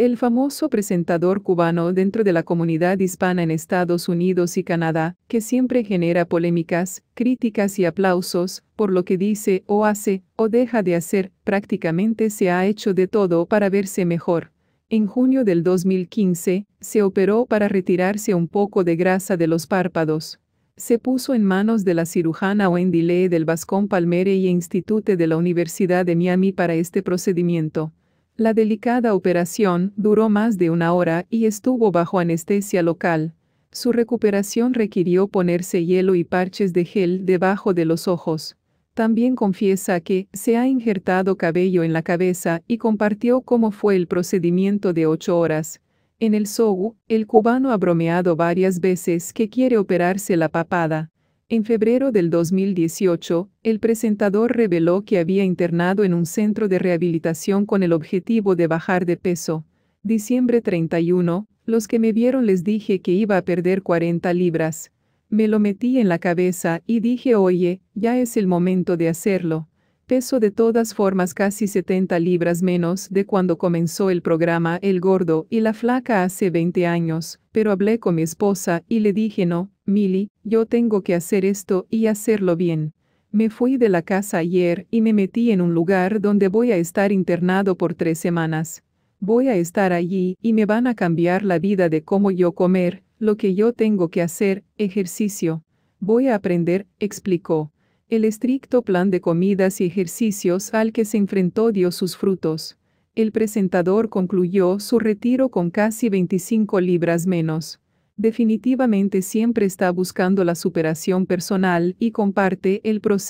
El famoso presentador cubano dentro de la comunidad hispana en Estados Unidos y Canadá, que siempre genera polémicas, críticas y aplausos por lo que dice o hace o deja de hacer, prácticamente se ha hecho de todo para verse mejor. En junio del 2015, se operó para retirarse un poco de grasa de los párpados. Se puso en manos de la cirujana Wendy Lee del Vascón Palmere y Institute de la Universidad de Miami para este procedimiento. La delicada operación duró más de una hora y estuvo bajo anestesia local. Su recuperación requirió ponerse hielo y parches de gel debajo de los ojos. También confiesa que se ha injertado cabello en la cabeza y compartió cómo fue el procedimiento de ocho horas. En el SOGU, el cubano ha bromeado varias veces que quiere operarse la papada. En febrero del 2018, el presentador reveló que había internado en un centro de rehabilitación con el objetivo de bajar de peso. Diciembre 31, los que me vieron les dije que iba a perder 40 libras. Me lo metí en la cabeza y dije, oye, ya es el momento de hacerlo. Peso de todas formas casi 70 libras menos de cuando comenzó el programa El Gordo y la Flaca hace 20 años, pero hablé con mi esposa y le dije no, Milly, yo tengo que hacer esto y hacerlo bien. Me fui de la casa ayer y me metí en un lugar donde voy a estar internado por tres semanas. Voy a estar allí y me van a cambiar la vida de cómo yo comer, lo que yo tengo que hacer, ejercicio. Voy a aprender, explicó. El estricto plan de comidas y ejercicios al que se enfrentó dio sus frutos. El presentador concluyó su retiro con casi 25 libras menos definitivamente siempre está buscando la superación personal y comparte el proceso